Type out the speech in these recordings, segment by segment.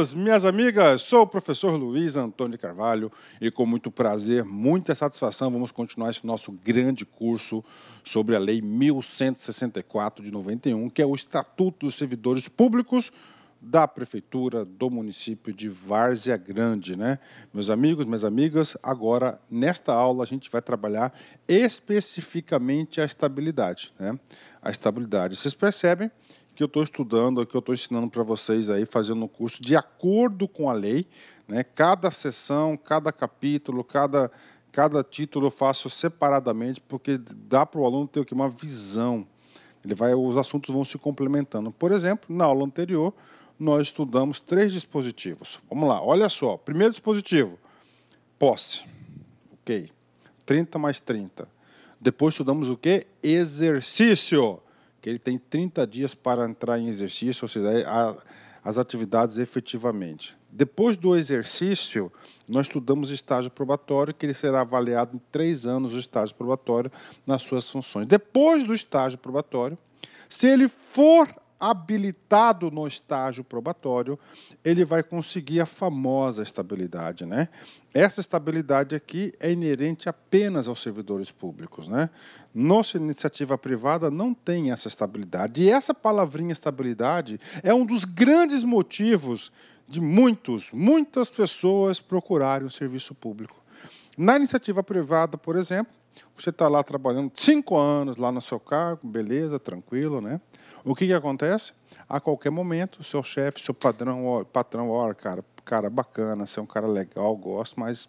amigos, minhas amigas, sou o professor Luiz Antônio Carvalho e com muito prazer, muita satisfação, vamos continuar esse nosso grande curso sobre a Lei 1164 de 91, que é o Estatuto dos Servidores Públicos da Prefeitura do município de Várzea Grande. Né? Meus amigos, minhas amigas, agora, nesta aula, a gente vai trabalhar especificamente a estabilidade. Né? A estabilidade, vocês percebem que eu estou estudando, que eu estou ensinando para vocês aí, fazendo um curso, de acordo com a lei. Né? Cada sessão, cada capítulo, cada, cada título eu faço separadamente, porque dá para o aluno ter uma visão. Ele vai, os assuntos vão se complementando. Por exemplo, na aula anterior, nós estudamos três dispositivos. Vamos lá, olha só. Primeiro dispositivo, posse. Ok. 30 mais 30. Depois estudamos o que? Exercício que ele tem 30 dias para entrar em exercício, ou seja, é a, as atividades efetivamente. Depois do exercício, nós estudamos estágio probatório, que ele será avaliado em três anos o estágio probatório nas suas funções. Depois do estágio probatório, se ele for habilitado no estágio probatório, ele vai conseguir a famosa estabilidade. Né? Essa estabilidade aqui é inerente apenas aos servidores públicos. Né? Nossa iniciativa privada não tem essa estabilidade. E essa palavrinha estabilidade é um dos grandes motivos de muitos, muitas pessoas procurarem o serviço público. Na iniciativa privada, por exemplo, você está lá trabalhando cinco anos lá no seu cargo, beleza, tranquilo, né? O que, que acontece? A qualquer momento, seu chefe, seu padrão, ó, patrão, olha, cara, cara bacana, você é um cara legal, gosto, mas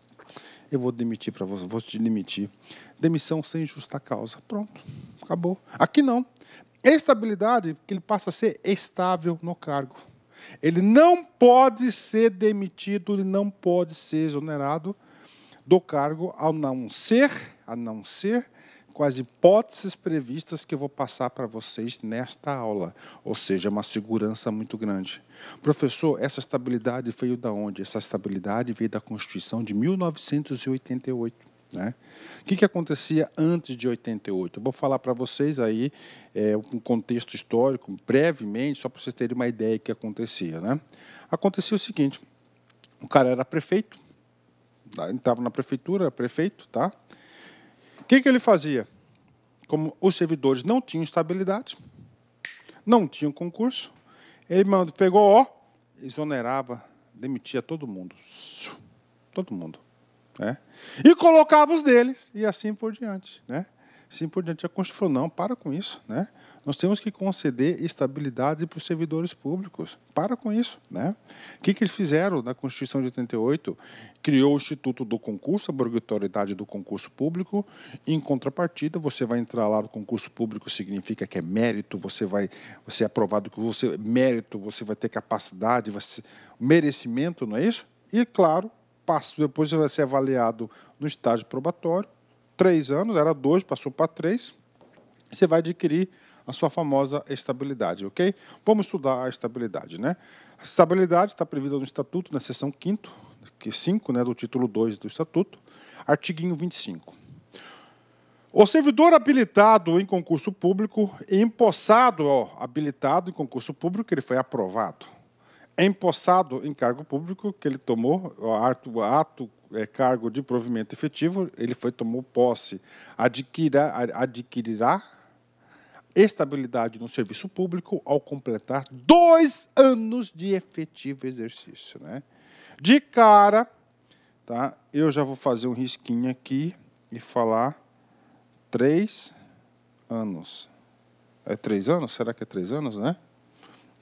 eu vou demitir para você, vou te demitir. Demissão sem justa causa. Pronto, acabou. Aqui não. Estabilidade, que ele passa a ser estável no cargo. Ele não pode ser demitido, ele não pode ser exonerado do cargo, a não ser, a não ser com as hipóteses previstas que eu vou passar para vocês nesta aula, ou seja, uma segurança muito grande. Professor, essa estabilidade veio da onde? Essa estabilidade veio da Constituição de 1988. Né? O que, que acontecia antes de 88? Eu vou falar para vocês aí é, um contexto histórico, brevemente, só para vocês terem uma ideia do que acontecia. Né? Acontecia o seguinte, o cara era prefeito, ele estava na prefeitura, prefeito, tá? O que, que ele fazia? Como os servidores não tinham estabilidade, não tinham concurso, ele mandou, pegou, ó, exonerava, demitia todo mundo. Todo mundo. Né? E colocava os deles, e assim por diante. Né? assim por diante. A Constituição falou, não, para com isso. Né? Nós temos que conceder estabilidade para os servidores públicos. Para com isso. Né? O que, que eles fizeram na Constituição de 88? Criou o Instituto do Concurso, a obrigatoriedade do concurso público. Em contrapartida, você vai entrar lá no concurso público, significa que é mérito, você vai você é aprovado que você mérito, você vai ter capacidade, vai ser, merecimento, não é isso? E, claro, passo, depois você vai ser avaliado no estágio probatório, três anos, era dois, passou para três, você vai adquirir a sua famosa estabilidade, ok? Vamos estudar a estabilidade, né? A estabilidade está prevista no Estatuto, na seção 5 que 5, é né, do título 2 do Estatuto, artiguinho 25. O servidor habilitado em concurso público, empossado, ó, habilitado em concurso público, que ele foi aprovado, é empossado em cargo público, que ele tomou ato, ato é, cargo de provimento efetivo, ele foi tomou posse, adquirá, adquirirá estabilidade no serviço público ao completar dois anos de efetivo exercício. Né? De cara, tá? eu já vou fazer um risquinho aqui e falar três anos. É três anos? Será que é três anos, né?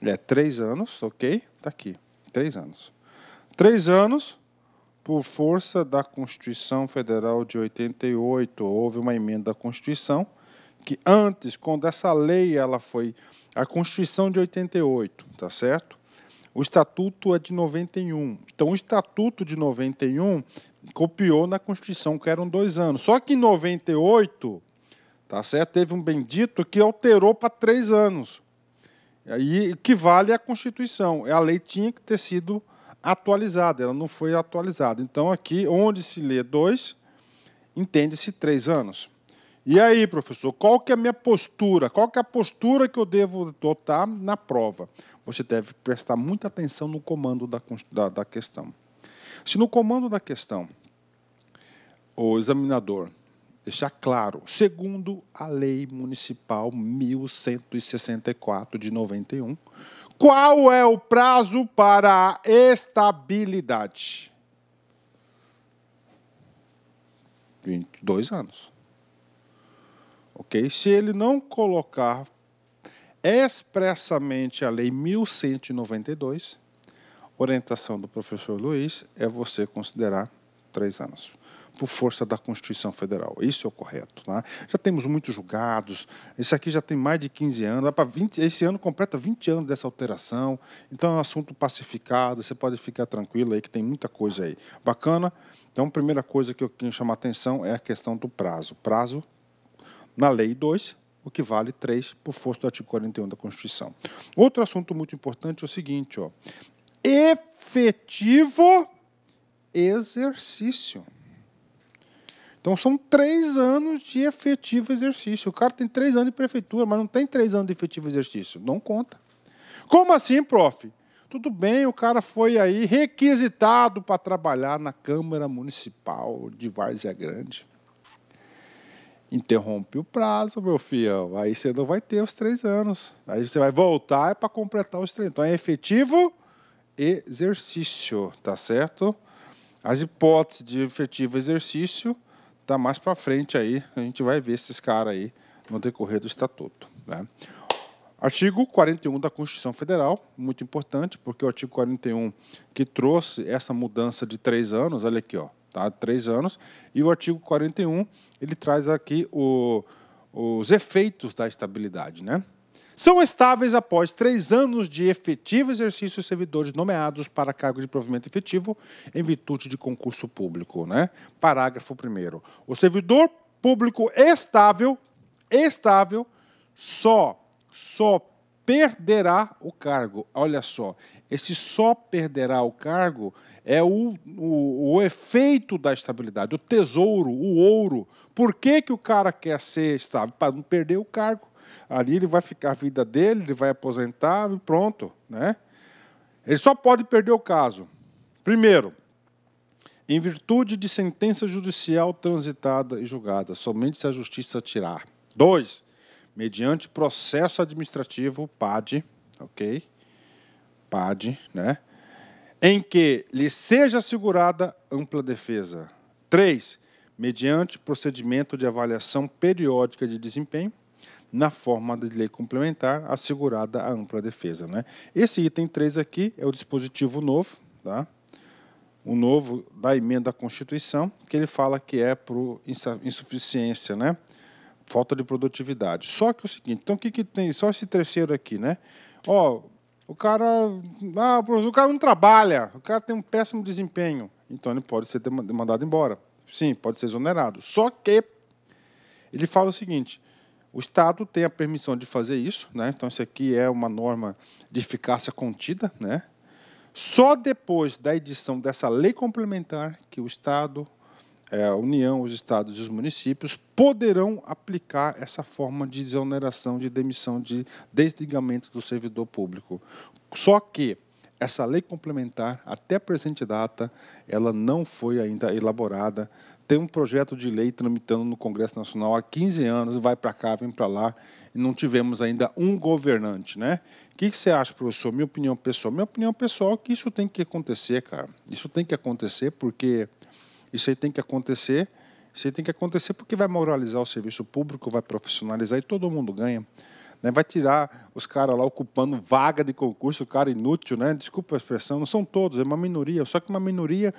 É três anos, ok? Tá aqui. Três anos. Três anos por força da Constituição Federal de 88, houve uma emenda à Constituição que antes, quando essa lei ela foi a Constituição de 88, tá certo? O estatuto é de 91. Então o estatuto de 91 copiou na Constituição que eram dois anos. Só que em 98, tá certo? Teve um bendito que alterou para três anos. E aí que vale a Constituição. A lei tinha que ter sido atualizada, ela não foi atualizada. Então, aqui, onde se lê dois, entende-se três anos. E aí, professor, qual que é a minha postura? Qual que é a postura que eu devo adotar na prova? Você deve prestar muita atenção no comando da, da, da questão. Se no comando da questão, o examinador deixar claro, segundo a Lei Municipal 1164 de 91, qual é o prazo para a estabilidade? 22 anos. Ok? Se ele não colocar expressamente a Lei 1192, orientação do professor Luiz é você considerar três anos por força da Constituição Federal. Isso é o correto. Né? Já temos muitos julgados, isso aqui já tem mais de 15 anos, para 20, esse ano completa 20 anos dessa alteração, então é um assunto pacificado, você pode ficar tranquilo aí que tem muita coisa aí. Bacana? Então, a primeira coisa que eu queria chamar a atenção é a questão do prazo. Prazo, na Lei 2, o que vale 3 por força do artigo 41 da Constituição. Outro assunto muito importante é o seguinte, ó. Efetivo exercício. Então são três anos de efetivo exercício. O cara tem três anos de prefeitura, mas não tem três anos de efetivo exercício. Não conta. Como assim, prof? Tudo bem, o cara foi aí requisitado para trabalhar na Câmara Municipal de Várzea Grande. Interrompe o prazo, meu filho. Aí você não vai ter os três anos. Aí você vai voltar é para completar os três. Então é efetivo exercício, tá certo? As hipóteses de efetivo exercício tá mais para frente aí, a gente vai ver esses caras aí no decorrer do estatuto. Né? Artigo 41 da Constituição Federal, muito importante, porque o artigo 41 que trouxe essa mudança de três anos, olha aqui, ó, tá? três anos, e o artigo 41 ele traz aqui o, os efeitos da estabilidade, né? são estáveis após três anos de efetivo exercício de servidores nomeados para cargo de provimento efetivo em virtude de concurso público. Né? Parágrafo 1. O servidor público estável, estável, só, só perderá o cargo. Olha só, esse só perderá o cargo é o, o, o, efeito da estabilidade, o tesouro, o ouro. Por que, que o cara quer ser estável? Para não perder o cargo. Ali ele vai ficar a vida dele, ele vai aposentar e pronto. Né? Ele só pode perder o caso. Primeiro, em virtude de sentença judicial transitada e julgada, somente se a justiça tirar. Dois, mediante processo administrativo PAD, ok? PAD, né? Em que lhe seja assegurada ampla defesa. 3. Mediante procedimento de avaliação periódica de desempenho, na forma de lei complementar, assegurada a ampla defesa. Né? Esse item 3 aqui é o dispositivo novo, tá? o novo da emenda à Constituição, que ele fala que é por insuficiência, né? falta de produtividade. Só que é o seguinte, então o que, que tem? Só esse terceiro aqui, né? Ó, o cara. Ah, o cara não trabalha, o cara tem um péssimo desempenho. Então ele pode ser mandado embora. Sim, pode ser exonerado. Só que ele fala o seguinte: o Estado tem a permissão de fazer isso, né? então isso aqui é uma norma de eficácia contida. Né? Só depois da edição dessa lei complementar que o Estado é, a União, os estados e os municípios poderão aplicar essa forma de exoneração, de demissão, de desligamento do servidor público. Só que essa lei complementar, até a presente data, ela não foi ainda elaborada. Tem um projeto de lei tramitando no Congresso Nacional há 15 anos, vai para cá, vem para lá, e não tivemos ainda um governante. Né? O que você acha, professor? Minha opinião pessoal. Minha opinião pessoal é que isso tem que acontecer, cara. Isso tem que acontecer porque isso aí tem que acontecer. Isso aí tem que acontecer porque vai moralizar o serviço público, vai profissionalizar e todo mundo ganha. Né? Vai tirar os caras lá ocupando vaga de concurso, o cara inútil, né? Desculpa a expressão, não são todos, é uma minoria, só que uma minoria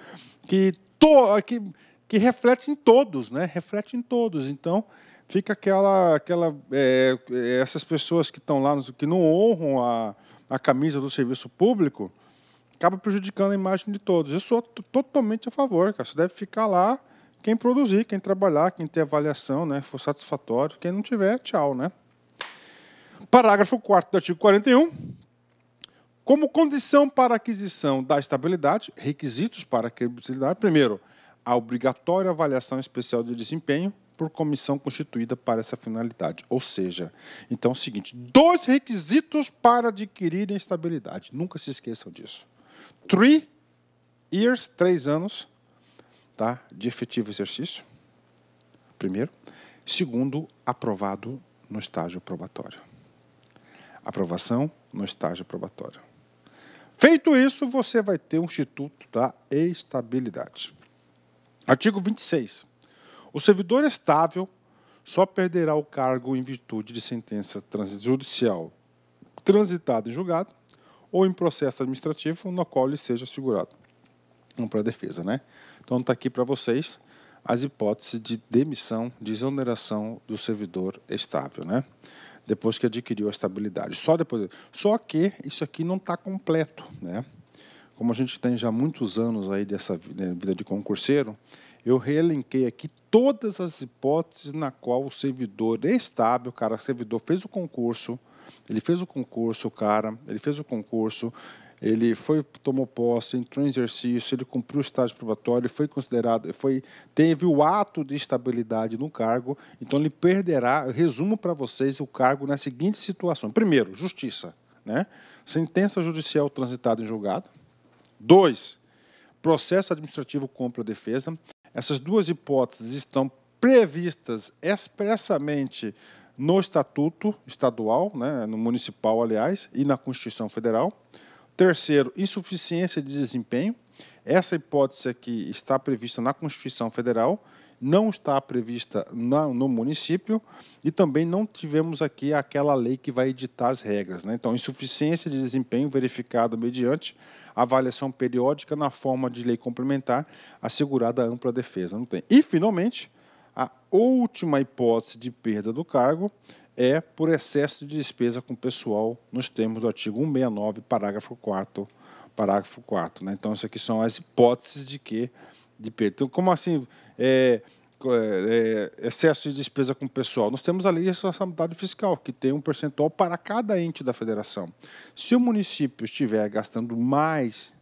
que, to, que, que reflete em todos, né? Reflete em todos. Então, fica aquela aquela é, é essas pessoas que estão lá que não honram a, a camisa do serviço público acaba prejudicando a imagem de todos. Eu sou totalmente a favor, cara. Você deve ficar lá quem produzir, quem trabalhar, quem ter avaliação, né, for satisfatório. Quem não tiver, tchau, né? Parágrafo 4 do artigo 41. Como condição para aquisição da estabilidade, requisitos para a credibilidade, primeiro, a obrigatória avaliação especial de desempenho por comissão constituída para essa finalidade. Ou seja, então é o seguinte, dois requisitos para adquirir estabilidade. Nunca se esqueçam disso three years, três anos, tá? De efetivo exercício, primeiro. Segundo, aprovado no estágio probatório. Aprovação no estágio probatório. Feito isso, você vai ter o um Instituto da Estabilidade. Artigo 26. O servidor estável só perderá o cargo em virtude de sentença judicial transitada em julgado ou em processo administrativo no qual ele seja segurado. Um para defesa, né? Então está aqui para vocês as hipóteses de demissão, de exoneração do servidor estável, né? Depois que adquiriu a estabilidade. Só depois. Só que isso aqui não está completo, né? Como a gente tem já muitos anos aí dessa né, vida de concurseiro, eu reelenquei aqui todas as hipóteses na qual o servidor estável, cara, o servidor fez o concurso, ele fez o concurso, o cara, ele fez o concurso, ele foi tomou posse, entrou em exercício, ele cumpriu o estágio probatório, foi considerado, foi teve o ato de estabilidade no cargo, então ele perderá, eu resumo para vocês o cargo na seguinte situação. Primeiro, justiça, né? Sentença judicial transitada em julgado. Dois, processo administrativo contra a defesa. Essas duas hipóteses estão previstas expressamente no Estatuto Estadual, né, no Municipal, aliás, e na Constituição Federal. Terceiro, insuficiência de desempenho. Essa hipótese aqui está prevista na Constituição Federal, não está prevista na, no município e também não tivemos aqui aquela lei que vai editar as regras. Né? Então, insuficiência de desempenho verificada mediante avaliação periódica na forma de lei complementar assegurada ampla defesa. Não tem. E, finalmente, última hipótese de perda do cargo é por excesso de despesa com pessoal nos termos do artigo 169, parágrafo 4 parágrafo 4. Né? Então, isso aqui são as hipóteses de que de perda. Então, como assim é, é, é excesso de despesa com pessoal? Nós temos a lei de responsabilidade fiscal, que tem um percentual para cada ente da federação. Se o município estiver gastando mais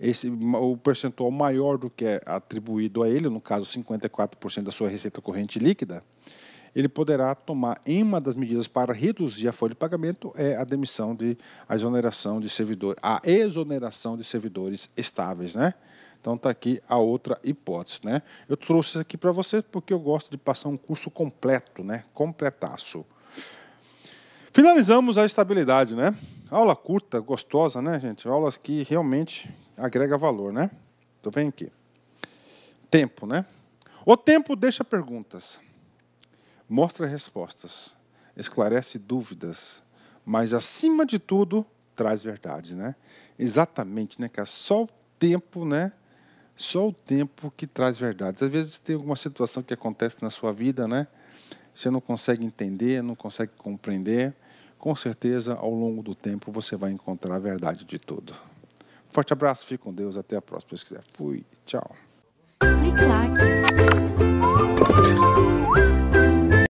esse, o percentual maior do que é atribuído a ele, no caso 54% da sua receita corrente líquida, ele poderá tomar em uma das medidas para reduzir a folha de pagamento é a demissão de a exoneração de servidor, a exoneração de servidores estáveis, né? Então está aqui a outra hipótese, né? Eu trouxe aqui para vocês porque eu gosto de passar um curso completo, né? Completaço. Finalizamos a estabilidade, né? Aula curta, gostosa, né, gente? Aulas que realmente agrega valor, né? Então vem aqui. Tempo, né? O tempo deixa perguntas, mostra respostas, esclarece dúvidas, mas acima de tudo traz verdades, né? Exatamente, né, é Só o tempo, né? Só o tempo que traz verdades. Às vezes tem alguma situação que acontece na sua vida, né? Você não consegue entender, não consegue compreender. Com certeza, ao longo do tempo, você vai encontrar a verdade de tudo. Forte abraço, fique com Deus, até a próxima, se quiser. Fui, tchau. Clique,